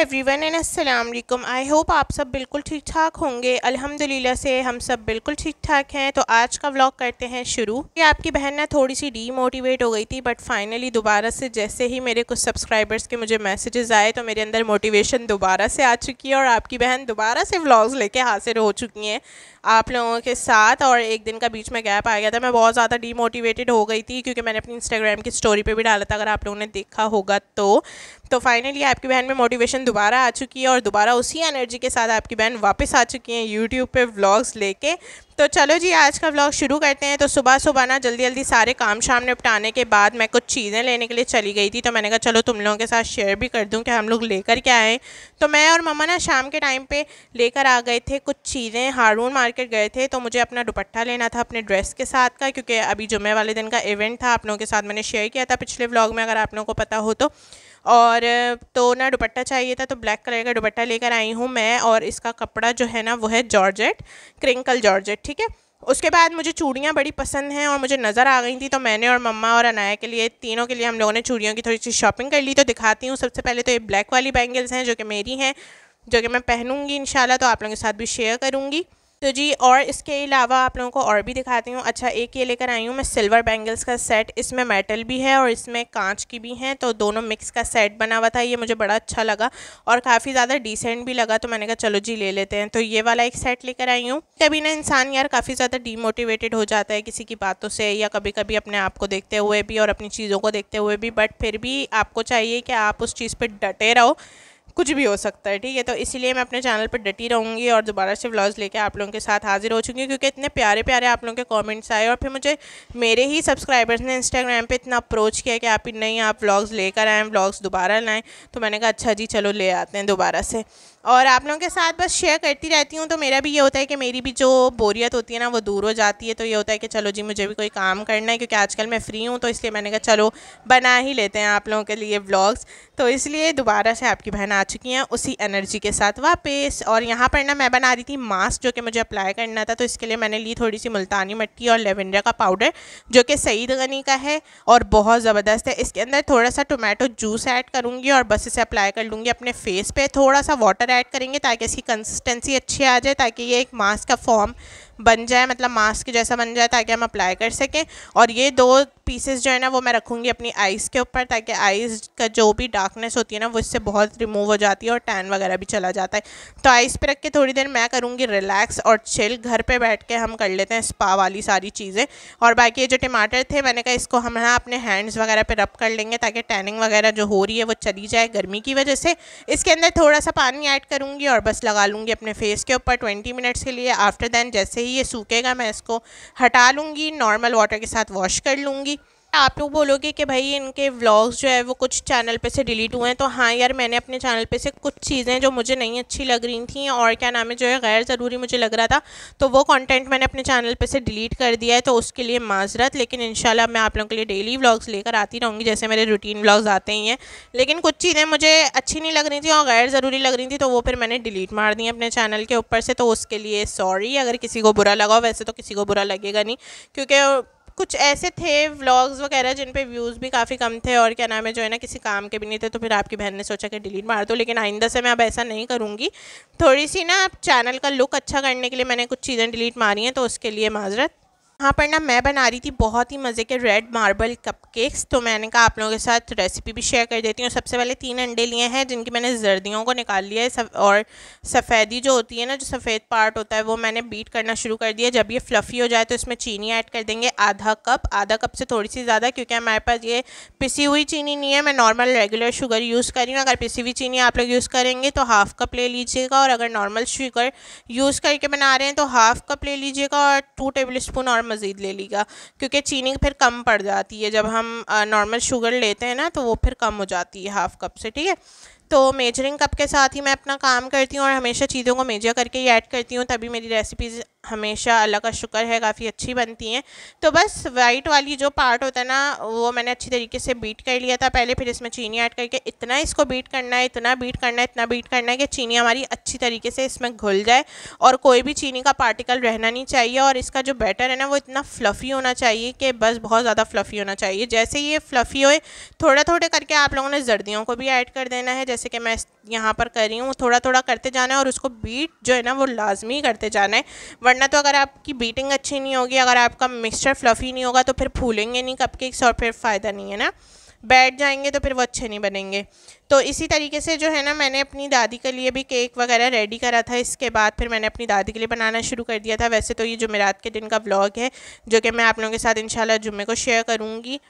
every one and अस्सलाम I hope आप सब बिल्कुल ठीक ठाक होंगे अल्हम्दुलिल्लाह से हम सब बिल्कुल ठीक ठाक हैं तो आज का व्लॉग करते हैं शुरू कि आपकी बहन ना थोड़ी सी डीमोटिवेट हो गई थी बट फाइनली दोबारा से जैसे ही मेरे कुछ सब्सक्राइबर्स के मुझे मैसेजेस आए तो मेरे अंदर मोटिवेशन दोबारा से आ चुकी है और आपकी बहन दोबारा से व्लॉग्स लेके हाजिर हो चुकी हैं आप लोगों के साथ और एक दिन का बीच में गैप आ गया था मैं बहुत ज़्यादा डीमोटिवेटेड हो गई थी क्योंकि मैंने अपनी इंस्टाग्राम की स्टोरी पे भी डाला था अगर आप लोगों ने देखा होगा तो तो फाइनली आपकी बहन में मोटिवेशन दोबारा आ चुकी है और दोबारा उसी एनर्जी के साथ आपकी बहन वापस आ चुकी हैं यूट्यूब पर व्लॉग्स लेके तो चलो जी आज का व्लॉग शुरू करते हैं तो सुबह सुबह ना जल्दी जल्दी सारे काम शाम निपटाने के बाद मैं कुछ चीज़ें लेने के लिए चली गई थी तो मैंने कहा चलो तुम लोगों के साथ शेयर भी कर दूँ कि हम लोग लेकर के आए तो मैं और ममा ना शाम के टाइम पर लेकर आ गए थे कुछ चीज़ें हारून मार्केट मार्केट गए थे तो मुझे अपना दुपट्टा लेना था अपने ड्रेस के साथ का क्योंकि अभी जुम्मे वाले दिन का इवेंट था आप लोगों के साथ मैंने शेयर किया था पिछले व्लॉग में अगर आप लोगों को पता हो तो और तो ना दुपट्टा चाहिए था तो ब्लैक कलर का दुपट्टा लेकर आई हूँ मैं और इसका कपड़ा जो है ना वो है जॉर्जेट क्रिंकल जॉर्जेट ठीक है उसके बाद मुझे चूड़ियाँ बड़ी पसंद हैं और मुझे नज़र आ गई थी तो मैंने और मम्मा और अनाया के लिए तीनों के लिए हम लोगों ने चूड़ियों की थोड़ी सी शॉपिंग कर ली तो दिखाती हूँ सबसे पहले तो ये ब्लैक वाली बैंगल्स हैं जो कि मेरी हैं जो कि मैं पहनूंगी इन तो आप लोगों के साथ भी शेयर करूँगी तो जी और इसके अलावा आप लोगों को और भी दिखाती हूँ अच्छा एक ये लेकर आई हूँ मैं सिल्वर बैंगल्स का सेट इसमें मेटल भी है और इसमें कांच की भी हैं तो दोनों मिक्स का सेट बना हुआ था ये मुझे बड़ा अच्छा लगा और काफ़ी ज़्यादा डिसेंट भी लगा तो मैंने कहा चलो जी ले लेते हैं तो ये वाला एक सेट लेकर आई हूँ कभी ना इंसान यार काफ़ी ज़्यादा डीमोटिवेटेड हो जाता है किसी की बातों से या कभी कभी अपने आप को देखते हुए भी और अपनी चीज़ों को देखते हुए भी बट फिर भी आपको चाहिए कि आप उस चीज़ पर डटे रहो कुछ भी हो सकता है ठीक है तो इसीलिए मैं अपने चैनल पर डटी रहूँगी और दोबारा से ब्लॉग्स लेके आप लोगों के साथ हाजिर हो चुकी हूँ क्योंकि इतने प्यारे प्यारे आप लोगों के कॉमेंट्स आए और फिर मुझे मेरे ही सब्सक्राइबर्स ने इंस्टाग्राम पर इतना अप्रोच किया कि आप नहीं आप ब्लॉग्स लेकर आएँ ब्लॉग्स दोबारा लाएँ तो मैंने कहा अच्छा जी चलो ले आते हैं दोबारा से और आप लोगों के साथ बस शेयर करती रहती हूँ तो मेरा भी ये होता है कि मेरी भी जो बोरियत होती है ना वो दूर हो जाती है तो ये होता है कि चलो जी मुझे भी कोई काम करना है क्योंकि आजकल मैं फ्री हूँ तो इसलिए मैंने कहा चलो बना ही लेते हैं आप लोगों के लिए व्लॉग्स तो इसलिए दोबारा से आपकी बहन आ चुकी हैं उसी एनर्जी के साथ वापस और यहाँ पर ना मैं बना रही थी मास्क जो कि मुझे अप्लाई करना था तो इसके लिए मैंने ली थोड़ी सी मुल्तानी मट्टी और लेवेंडर का पाउडर जो कि सईद गनी का है और बहुत ज़बरदस्त है इसके अंदर थोड़ा सा टोमेटो जूस ऐड करूँगी और बस इसे अप्लाई कर लूँगी अपने फेस पर थोड़ा सा वाटर ऐड करेंगे ताकि इसकी कंसिस्टेंसी अच्छी आ जाए ताकि ये एक मास्क का फॉर्म बन जाए मतलब मास्क जैसा बन जाए ताकि हम अप्लाई कर सकें और ये दो पीसेस जो है ना वो मैं रखूँगी अपनी आइज़ के ऊपर ताकि आइज़ का जो भी डार्कनेस होती है ना वो इससे बहुत रिमूव हो जाती है और टैन वगैरह भी चला जाता है तो आइस पे रख के थोड़ी देर मैं करूँगी रिलैक्स और चिल घर पे बैठ के हम कर लेते हैं स्पा वाली सारी चीज़ें और बाकी ये जो टमाटर थे मैंने कहा इसको हम ना अपने हैंड्स वगैरह पर रब कर लेंगे ताकि टैनिंग वगैरह जो हो रही है वो चली जाए गर्मी की वजह से इसके अंदर थोड़ा सा पानी ऐड करूँगी और बस लगा लूँगी अपने फेस के ऊपर ट्वेंटी मिनट्स के लिए आफ्टर दैन जैसे ही ये सूखेगा मैं इसको हटा लूँगी नॉर्मल वाटर के साथ वॉश कर लूँगी आप लोग बोलोगे कि भाई इनके व्लॉग्स जो है वो कुछ चैनल पे से डिलीट हुए हैं तो हाँ यार मैंने अपने चैनल पे से कुछ चीज़ें जो मुझे नहीं अच्छी लग रही थी और क्या नाम है जो है गैर ज़रूरी मुझे लग रहा था तो वो कंटेंट मैंने अपने चैनल पे से डिलीट कर दिया है तो उसके लिए माजरत लेकिन इन मैं आप लोगों के लिए डेली व्लाग्स लेकर आती रहूँगी जैसे मेरे रूटीन ब्लॉग्स आते ही हैं लेकिन कुछ चीज़ें मुझे अच्छी नहीं लग रही थी और गैर ज़रूरी लग रही थी तो वो फिर मैंने डिलीट मार दी अपने चैनल के ऊपर से तो उसके लिए सॉरी अगर किसी को बुरा लगा वैसे तो किसी को बुरा लगेगा नहीं क्योंकि कुछ ऐसे थे व्लॉग्स वगैरह जिन पे व्यूज़ भी काफ़ी कम थे और क्या नाम है जो है ना किसी काम के भी नहीं थे तो फिर आपकी बहन ने सोचा कि डिलीट मार दो लेकिन आइंदा हाँ, से मैं अब ऐसा नहीं करूँगी थोड़ी सी ना चैनल का लुक अच्छा करने के लिए मैंने कुछ चीज़ें डिलीट मारी हैं तो उसके लिए माजरत यहाँ पर ना मैं बना रही थी बहुत ही मज़े के रेड मार्बल कपकेक्स तो मैंने कहा आप लोगों के साथ रेसिपी भी शेयर कर देती हूँ सबसे पहले तीन अंडे लिए हैं जिनकी मैंने जर्दियों को निकाल लिया है सफ़ और सफ़ेदी जो होती है ना जो सफ़ेद पार्ट होता है वो मैंने बीट करना शुरू कर दिया जब ये फ्लफ़ी हो जाए तो इसमें चीनी ऐड कर देंगे आधा कप आधा कप से थोड़ी सी ज़्यादा क्योंकि हमारे पास ये पिसी हुई चीनी नहीं है मैं नॉर्मल रेगुलर शुगर यूज़ करी हूँ अगर पिसी हुई चीनी आप लोग यूज़ करेंगे तो हाफ़ कप ले लीजिएगा और अगर नॉर्मल शुगर यूज़ करके बना रहे हैं तो हाफ़ कप ले लीजिएगा और टू टेबल स्पून और मज़ीद ले लीजिएगा क्योंकि चीनी फिर कम पड़ जाती है जब हम नॉर्मल शुगर लेते हैं ना तो वो फिर कम हो जाती है हाफ़ कप से ठीक है तो मेजरिंग कप के साथ ही मैं अपना काम करती हूँ और हमेशा चीज़ों को मेजर करके ही ऐड करती हूँ तभी मेरी रेसिपीज़ हमेशा अल्लाह का शुक्र है काफ़ी अच्छी बनती हैं तो बस वाइट वाली जो पार्ट होता है ना वो मैंने अच्छी तरीके से बीट कर लिया था पहले फिर इसमें चीनी ऐड करके इतना इसको बीट करना है इतना बीट करना है इतना बीट करना है कि चीनी हमारी अच्छी तरीके से इसमें घुल जाए और कोई भी चीनी का पार्टिकल रहना नहीं चाहिए और इसका जो बैटर है ना वो इतना फ्लफ़ी होना चाहिए कि बस बहुत ज़्यादा फ्लफ़ी होना चाहिए जैसे ये फ्लफ़ी होए थोड़ा थोड़े करके आप लोगों ने जर्दियों को भी ऐड कर देना है जैसे कि मैं यहाँ पर कर रही हूँ थोड़ा थोड़ा करते जाना है और उसको बीट जो है ना वो लाजमी करते जाना है वरना तो अगर आपकी बीटिंग अच्छी नहीं होगी अगर आपका मिक्सचर फ्लफ़ी नहीं होगा तो फिर फूलेंगे नहीं कपकेक्स और फिर फ़ायदा नहीं है ना बैठ जाएंगे तो फिर वो अच्छे नहीं बनेंगे तो इसी तरीके से जो है ना मैंने अपनी दादी के लिए भी केक वगैरह रेडी करा था इसके बाद फिर मैंने अपनी दादी के लिए बनाना शुरू कर दिया था वैसे तो ये जुमेरात के दिन का व्लॉग है जो कि मैं आप लोगों के साथ इंशाल्लाह जुम्मे को शेयर करूँगी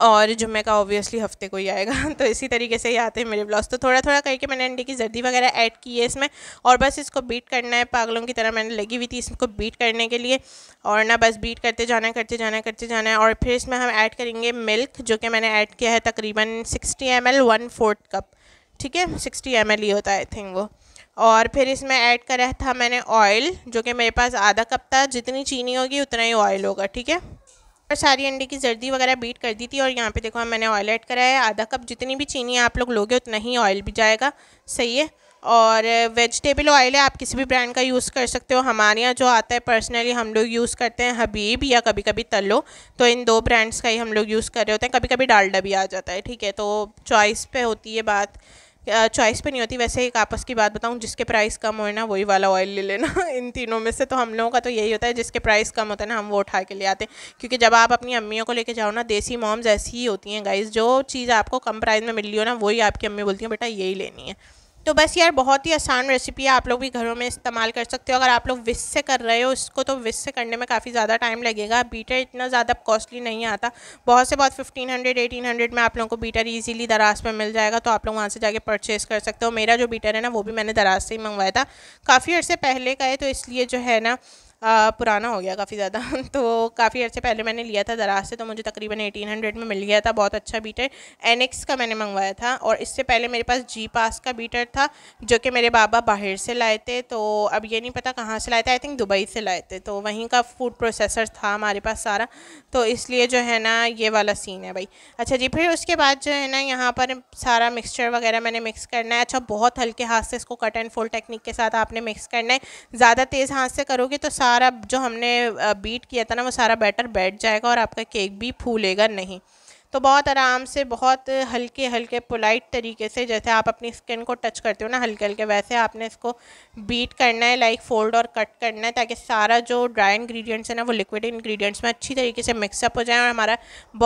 और जुम्मे का ऑब्वियसली हफ्ते को ही आएगा तो इसी तरीके से ही आते हैं मेरे ब्लाउज तो थोड़ा थोड़ा करके मैंने अंडे की जर्दी वगैरह ऐड की है इसमें और बस इसको बीट करना है पागलों की तरह मैंने लगी हुई थी इसको बीट करने के लिए और ना बस बीट करते जाना करते जाना करते जाना है और फिर इसमें हम ऐड करेंगे मिल्क जो कि मैंने ऐड किया है तकरीबन sixty m l one fourth cup ठीक है सिक्सटी एम एल ही होता है आई थिंक वो और फिर इसमें ऐड करा था मैंने ऑयल जो कि मेरे पास आधा कप था जितनी चीनी होगी उतना ही ऑयल होगा ठीक है और सारी अंडे की जर्दी वगैरह बीट कर दी थी और यहाँ पे देखो हाँ, मैंने ऑयल ऐड करा है आधा कप जितनी भी चीनी आप लोग लोगे उतना ही ऑयल भी जाएगा सही है और वेजिटेबल ऑयल है आप किसी भी ब्रांड का यूज़ कर सकते हो हमारे यहाँ जो आता है पर्सनली हम लोग यूज़ करते हैं हबीब या कभी कभी तल्लो तो इन दो ब्रांड्स का ही हम लोग यूज़ कर रहे होते हैं कभी कभी डालडा भी आ जाता है ठीक है तो चॉइस पे होती है बात चॉइस पे नहीं होती वैसे एक आपस की बात बताऊँ जिसके प्राइस कम हो ना वही वाला ऑयल ले लेना इन तीनों में से तो हम लोगों का तो यही होता है जिसके प्राइस कम होता है ना हम वो उठा के ले आते हैं क्योंकि जब आप अपनी अम्मियों को लेके जाओ ना देसी मॉम्स ऐसी ही होती हैं गाइज जो चीज़ आपको कम प्राइस में मिल रही हो ना वही आपकी अम्मी बोलती हैं बेटा यही लेनी है तो बस यार बहुत ही आसान रेसिपी है आप लोग भी घरों में इस्तेमाल कर सकते हो अगर आप लोग विस से कर रहे हो इसको तो विस से करने में काफ़ी ज़्यादा टाइम लगेगा बीटर इतना ज़्यादा कॉस्टली नहीं आता बहुत से बहुत फिफ्टीन हंड्रेड एटीन हंड्रेड में आप लोगों को बीटर ईजिली दराज पर मिल जाएगा तो आप लोग वहाँ से जाके परचेस कर सकते हो मेरा जो बीटर है ना वो भी मैंने दराज से ही मंगवाया था काफ़ी अर्से पहले का है तो इसलिए जो है ना पुराना हो गया काफ़ी ज़्यादा तो काफ़ी अर्से पहले मैंने लिया था दराज से तो मुझे तकरीबन एटीन हंड्रेड में मिल गया था बहुत अच्छा बीटर एनएक्स का मैंने मंगवाया था और इससे पहले मेरे पास जी पास का बीटर था जो कि मेरे बाबा बाहर से लाए थे तो अब ये नहीं पता कहाँ से लाए थे आई थिंक दुबई से लाए थे तो वहीं का फूड प्रोसेसर था हमारे पास सारा तो इसलिए जो है ना ये वाला सीन है भाई अच्छा जी फिर उसके बाद जो है ना यहाँ पर सारा मिक्सचर वगैरह मैंने मिक्स करना है अच्छा बहुत हल्के हाथ से इसको कट एंड फोल्ड टेक्निक के साथ आपने मिक्स करना है ज़्यादा तेज़ हाथ से करोगे तो सारा जो हमने बीट किया था ना वो सारा बैटर बैठ जाएगा और आपका केक भी फूलेगा नहीं तो बहुत आराम से बहुत हल्के हल्के पोलाइट तरीके से जैसे आप अपनी स्किन को टच करते हो ना हल्के हल्के वैसे आपने इसको बीट करना है लाइक फोल्ड और कट करना है ताकि सारा जो ड्राई इंग्रेडिएंट्स है ना वो लिक्विड इंग्रेडिएंट्स में अच्छी तरीके से मिक्सअप हो जाए और हमारा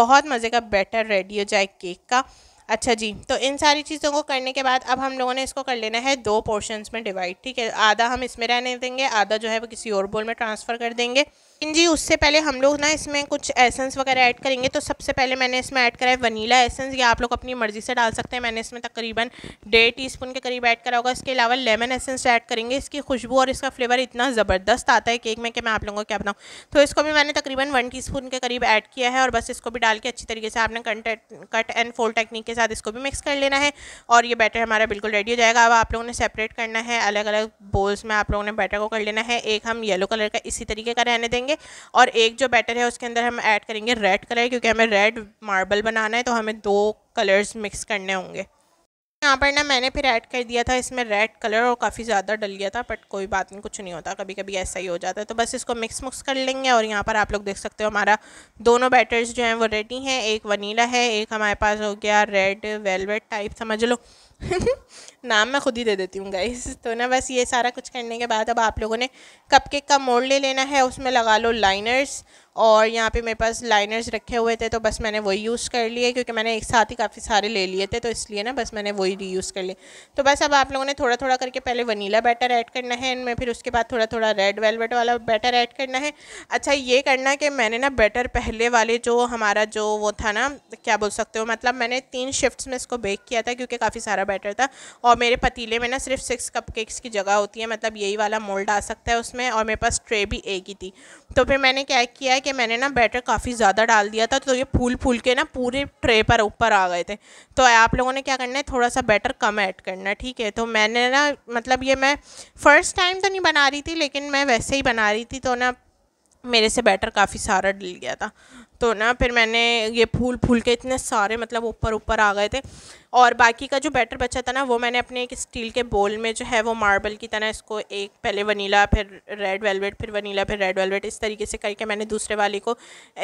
बहुत मज़े का बैटर रेडी हो जाए केक का अच्छा जी तो इन सारी चीज़ों को करने के बाद अब हम लोगों ने इसको कर लेना है दो पोर्शंस में डिवाइड ठीक है आधा हम इसमें रहने देंगे आधा जो है वो किसी और बोल में ट्रांसफ़र कर देंगे लेकिन जी उससे पहले हम लोग ना इसमें कुछ एसेंस वगैरह ऐड करेंगे तो सबसे पहले मैंने इसमें ऐड करा है वनीला एसेंस ये आप लोग अपनी मर्ज़ी से डाल सकते हैं मैंने इसमें तकरीबन डेढ़ टी स्पून के करीब ऐड करा होगा इसके अलावा लेमन एसेंस ऐड करेंगे इसकी खुशबू और इसका फ्लेवर इतना ज़बरदस्त आता है केक में कि मैं आप लोगों को क्या बताऊँ तो इसको भी मैंने तकरीबन वन टी के करीब ऐड किया है और बस इसको भी डाल के अच्छी तरीके से आपने कट एंड फोल्ड टेक्निक के साथ इसको भी मिक्स कर लेना है और ये बैटर हमारा बिल्कुल रेडी हो जाएगा अब आप लोगों ने सेपरेट करना है अलग अलग बोल्स में आप लोगों ने बैटर को कर लेना है एक हम येलो कलर का इसी तरीके का रहने देंगे और एक जो बैटर है उसके अंदर हम ऐड करेंगे रेड कलर क्योंकि हमें रेड मार्बल बनाना है तो हमें दो कलर्स मिक्स करने होंगे यहाँ पर ना मैंने फिर ऐड कर दिया था इसमें रेड कलर और काफ़ी ज़्यादा डल गया था बट कोई बात नहीं कुछ नहीं होता कभी कभी ऐसा ही हो जाता है तो बस इसको मिक्स मुक्स कर लेंगे और यहाँ पर आप लोग देख सकते हो हमारा दोनों बैटर्स जो हैं वो रेडी हैं एक वनीला है एक हमारे पास हो गया रेड वेलवेट टाइप समझ लो नाम मैं खुद ही दे देती हूँ गाइस तो ना बस ये सारा कुछ करने के बाद अब आप लोगों ने कप का मोड़ ले लेना है उसमें लगा लो लाइनर्स और यहाँ पे मेरे पास लाइनर्स रखे हुए थे तो बस मैंने वही यूज़ कर लिए क्योंकि मैंने एक साथ ही काफ़ी सारे ले लिए थे तो इसलिए ना बस मैंने वही यूज़ कर लिए तो बस अब आप लोगों ने थोड़ा थोड़ा करके पहले वनीला बैटर ऐड करना है इनमें फिर उसके बाद थोड़ा थोड़ा रेड वेलवेट वाला बैटर ऐड करना है अच्छा ये करना कि मैंने ना बैटर पहले वाले जो हमारा जो वो था ना क्या बोल सकते हो मतलब मैंने तीन शिफ्ट्स में इसको बेक किया था क्योंकि काफ़ी सारा बैटर था और मेरे पतीले में ना सिर्फ सिक्स कप केक्स की जगह होती है मतलब यही वाला मोल्ड आ सकता है उसमें और मेरे पास ट्रे भी एक ही थी तो फिर मैंने क्या किया है कि मैंने ना बैटर काफ़ी ज़्यादा डाल दिया था तो ये फूल फूल के ना पूरे ट्रे पर ऊपर आ गए थे तो आप लोगों ने क्या करना है थोड़ा सा बैटर कम ऐड करना है ठीक है तो मैंने ना मतलब ये मैं फ़र्स्ट टाइम तो नहीं बना रही थी लेकिन मैं वैसे ही बना रही थी तो ना मेरे से बैटर काफ़ी सारा डल गया था तो ना फिर मैंने ये फूल फूल के इतने सारे मतलब ऊपर ऊपर आ गए थे और बाकी का जो बैटर बचा था ना वो मैंने अपने एक स्टील के बोल में जो है वो मार्बल की तरह इसको एक पहले वनीला फिर रेड वेलवेट फिर वनीला फिर रेड वेलवेट इस तरीके से करके मैंने दूसरे वाले को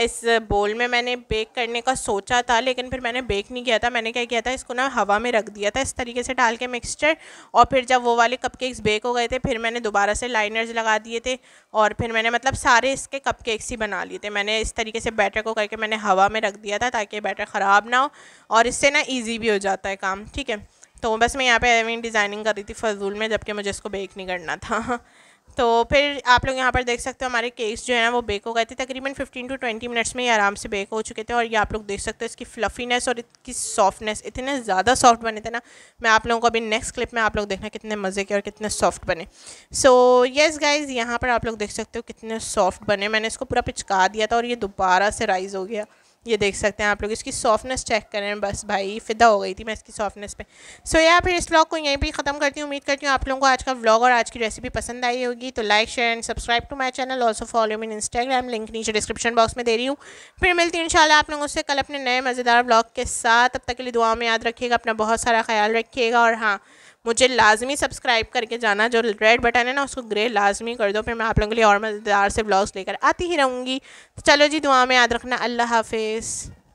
इस बोल में मैंने बेक करने का सोचा था लेकिन फिर मैंने बेक नहीं किया था मैंने क्या किया था इसको ना हवा में रख दिया था इस तरीके से डाल के मिक्सचर और फिर जब वो वाले कप बेक हो गए थे फिर मैंने दोबारा से लाइनर्स लगा दिए थे और फिर मैंने मतलब सारे इसके कप ही बना लिए थे मैंने इस तरीके से बैटर को करके मैंने हवा में रख दिया था ताकि बैटर ख़राब ना हो और इससे ना ईजी भी हो जाता है काम ठीक है तो बस मैं यहाँ पे मीन डिज़ाइनिंग कर रही थी फजूल में जबकि मुझे इसको बेक नहीं करना था तो फिर आप लोग यहाँ पर देख सकते हो हमारे केक्स जो है ना वो बेक हो गए थे तकरीबन 15 टू 20 मिनट्स में ये आराम से बेक हो चुके थे और ये आप लोग देख सकते हो इसकी फ्लफीनेस और इसकी सॉफ्टनेस इतने ज़्यादा सॉफ्ट बने थे ना मैं आप लोगों को अभी नेक्स्ट क्लिप में आप लोग देखना कितने मज़े के और कितने सॉफ्ट बने सो येस गाइज़ यहाँ पर आप लोग देख सकते हो कितने सॉफ्ट बने मैंने इसको पूरा पिचका दिया था और ये दोबारा से राइज़ हो गया ये देख सकते हैं आप लोग इसकी सॉफ्टनेस चेक करें बस भाई फिदा हो गई थी मैं इसकी सॉफ्टनेस पे सो so, फिर इस व्लॉग को यहीं पर ख़त्म करती हूँ उम्मीद करती हूँ आप लोगों को आज का व्लॉग और आज की रेसिपी पसंद आई होगी तो like share and subscribe to my channel also follow me on Instagram link नीचे डिस्क्रिप्शन बॉक्स में दे रही हूँ फिर मिलती हूँ इन आप लोगों से कल अपने नए मज़ेदार ब्लॉग के साथ अब तक के लिए दुआ में याद रखिएगा अपना बहुत सारा ख्याल रखिएगा और हाँ मुझे लाजमी सब्सक्राइब करके जाना जो रेड बटन है ना उसको ग्रे लाजमी कर दो फिर मैं आप लोगों के लिए और मज़ेदार से ब्लॉग्स लेकर आती ही रहूँगी तो चलो जी दुआ में याद रखना अल्लाह हाफिज़